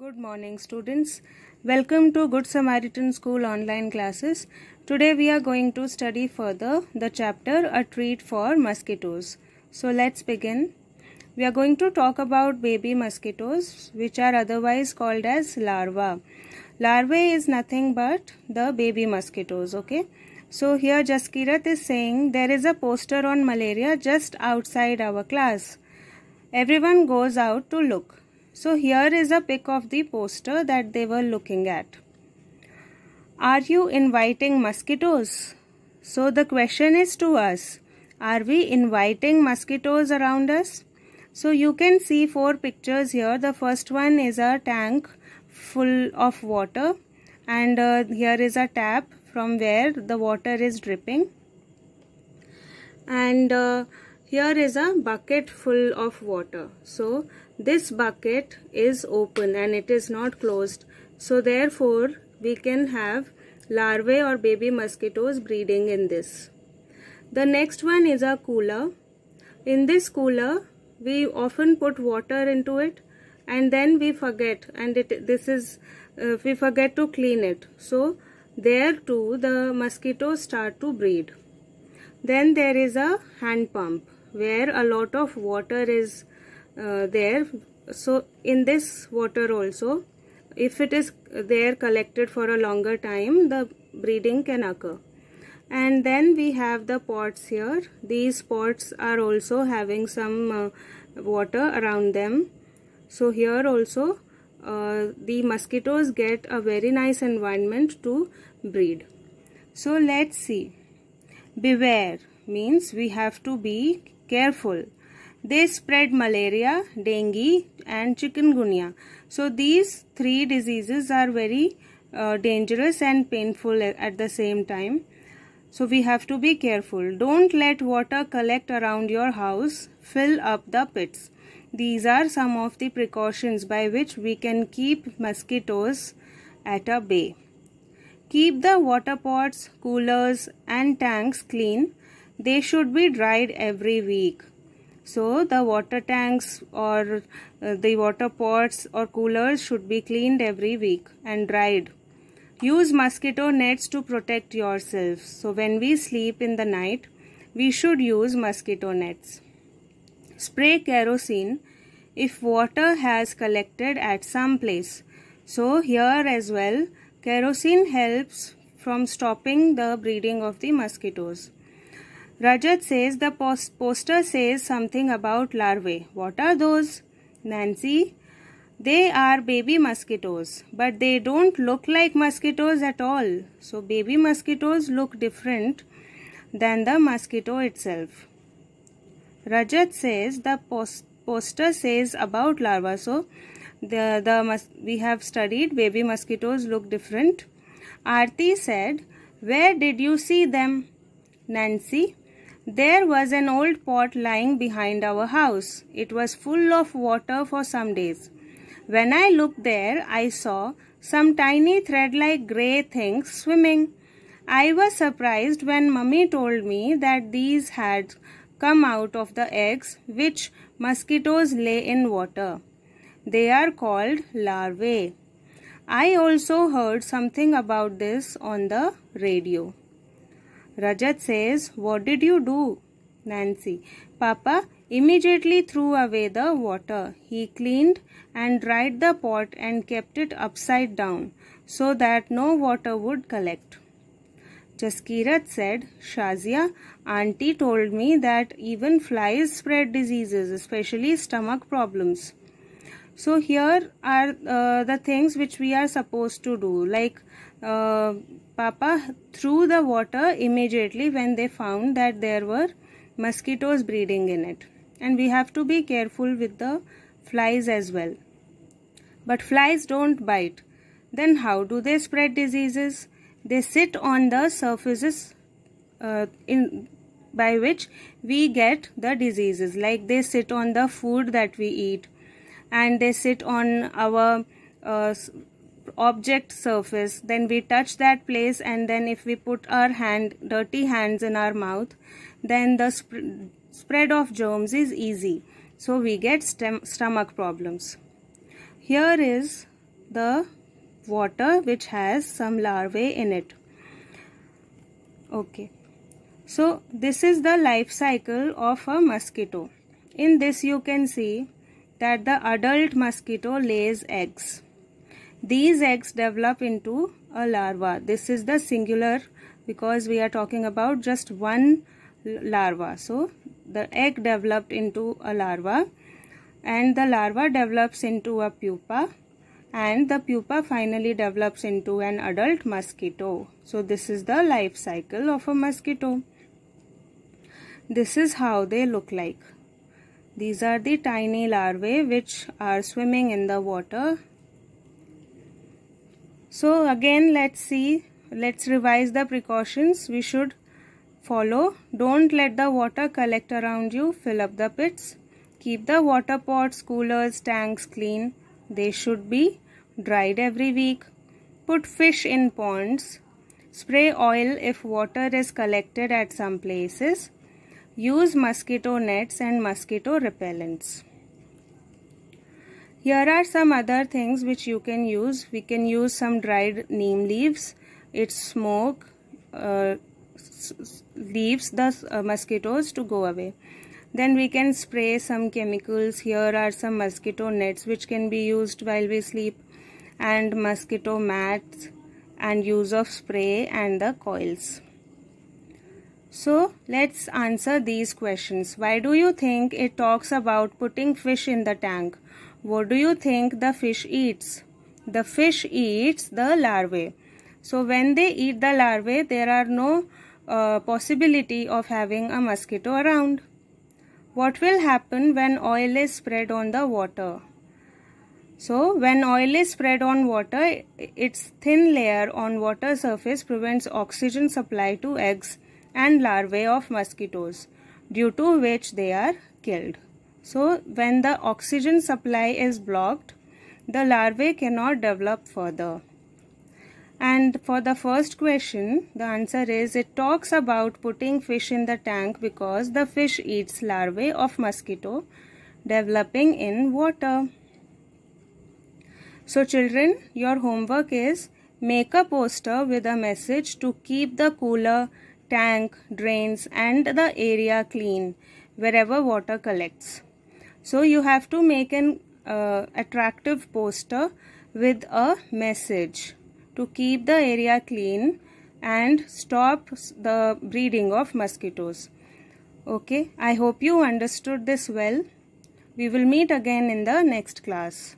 Good morning students. Welcome to Good Samaritan School online classes. Today we are going to study further the chapter A Treat for Mosquitoes. So let's begin. We are going to talk about baby mosquitoes which are otherwise called as larva. Larvae is nothing but the baby mosquitoes okay. So here Jaskirat is saying there is a poster on malaria just outside our class. Everyone goes out to look. So here is a pic of the poster that they were looking at. Are you inviting mosquitoes? So the question is to us, are we inviting mosquitoes around us? So you can see four pictures here. The first one is a tank full of water and uh, here is a tap from where the water is dripping. And uh, here is a bucket full of water. So this bucket is open and it is not closed. So therefore we can have larvae or baby mosquitoes breeding in this. The next one is a cooler. In this cooler we often put water into it and then we forget and it this is uh, we forget to clean it. So there too the mosquitoes start to breed. Then there is a hand pump where a lot of water is uh, there so in this water also if it is there collected for a longer time the breeding can occur and then we have the pots here these pots are also having some uh, water around them so here also uh, the mosquitoes get a very nice environment to breed so let's see beware means we have to be careful. They spread malaria, dengue and chikungunya. So these three diseases are very uh, dangerous and painful at the same time. So we have to be careful. Don't let water collect around your house. Fill up the pits. These are some of the precautions by which we can keep mosquitoes at a bay. Keep the water pots, coolers and tanks clean they should be dried every week so the water tanks or uh, the water pots or coolers should be cleaned every week and dried use mosquito nets to protect yourselves so when we sleep in the night we should use mosquito nets spray kerosene if water has collected at some place so here as well kerosene helps from stopping the breeding of the mosquitoes Rajat says the post poster says something about larvae. What are those? Nancy. They are baby mosquitoes, but they don't look like mosquitoes at all. So baby mosquitoes look different than the mosquito itself. Rajat says the post poster says about larvae. So the, the we have studied baby mosquitoes look different. Arti said, where did you see them? Nancy, there was an old pot lying behind our house. It was full of water for some days. When I looked there, I saw some tiny thread-like grey things swimming. I was surprised when mummy told me that these had come out of the eggs which mosquitoes lay in water. They are called larvae. I also heard something about this on the radio. Rajat says, What did you do? Nancy, Papa immediately threw away the water. He cleaned and dried the pot and kept it upside down so that no water would collect. Jaskirat said, Shazia, auntie told me that even flies spread diseases, especially stomach problems so here are uh, the things which we are supposed to do like uh, papa threw the water immediately when they found that there were mosquitoes breeding in it and we have to be careful with the flies as well but flies don't bite then how do they spread diseases they sit on the surfaces uh, in by which we get the diseases like they sit on the food that we eat and they sit on our uh, object surface then we touch that place and then if we put our hand dirty hands in our mouth then the sp spread of germs is easy so we get stomach problems here is the water which has some larvae in it okay so this is the life cycle of a mosquito in this you can see that the adult mosquito lays eggs. These eggs develop into a larva. This is the singular because we are talking about just one larva. So the egg developed into a larva and the larva develops into a pupa and the pupa finally develops into an adult mosquito. So this is the life cycle of a mosquito. This is how they look like. These are the tiny larvae which are swimming in the water. So again let's see, let's revise the precautions we should follow. Don't let the water collect around you, fill up the pits. Keep the water pots, coolers, tanks clean. They should be dried every week. Put fish in ponds. Spray oil if water is collected at some places. Use mosquito nets and mosquito repellents. Here are some other things which you can use. We can use some dried neem leaves, its smoke, uh, leaves the uh, mosquitoes to go away. Then we can spray some chemicals. Here are some mosquito nets which can be used while we sleep and mosquito mats and use of spray and the coils. So let's answer these questions. Why do you think it talks about putting fish in the tank? What do you think the fish eats? The fish eats the larvae. So when they eat the larvae, there are no uh, possibility of having a mosquito around. What will happen when oil is spread on the water? So when oil is spread on water, its thin layer on water surface prevents oxygen supply to eggs and larvae of mosquitoes due to which they are killed. So when the oxygen supply is blocked, the larvae cannot develop further. And for the first question, the answer is it talks about putting fish in the tank because the fish eats larvae of mosquito developing in water. So children, your homework is make a poster with a message to keep the cooler tank, drains and the area clean wherever water collects. So you have to make an uh, attractive poster with a message to keep the area clean and stop the breeding of mosquitoes. Okay, I hope you understood this well. We will meet again in the next class.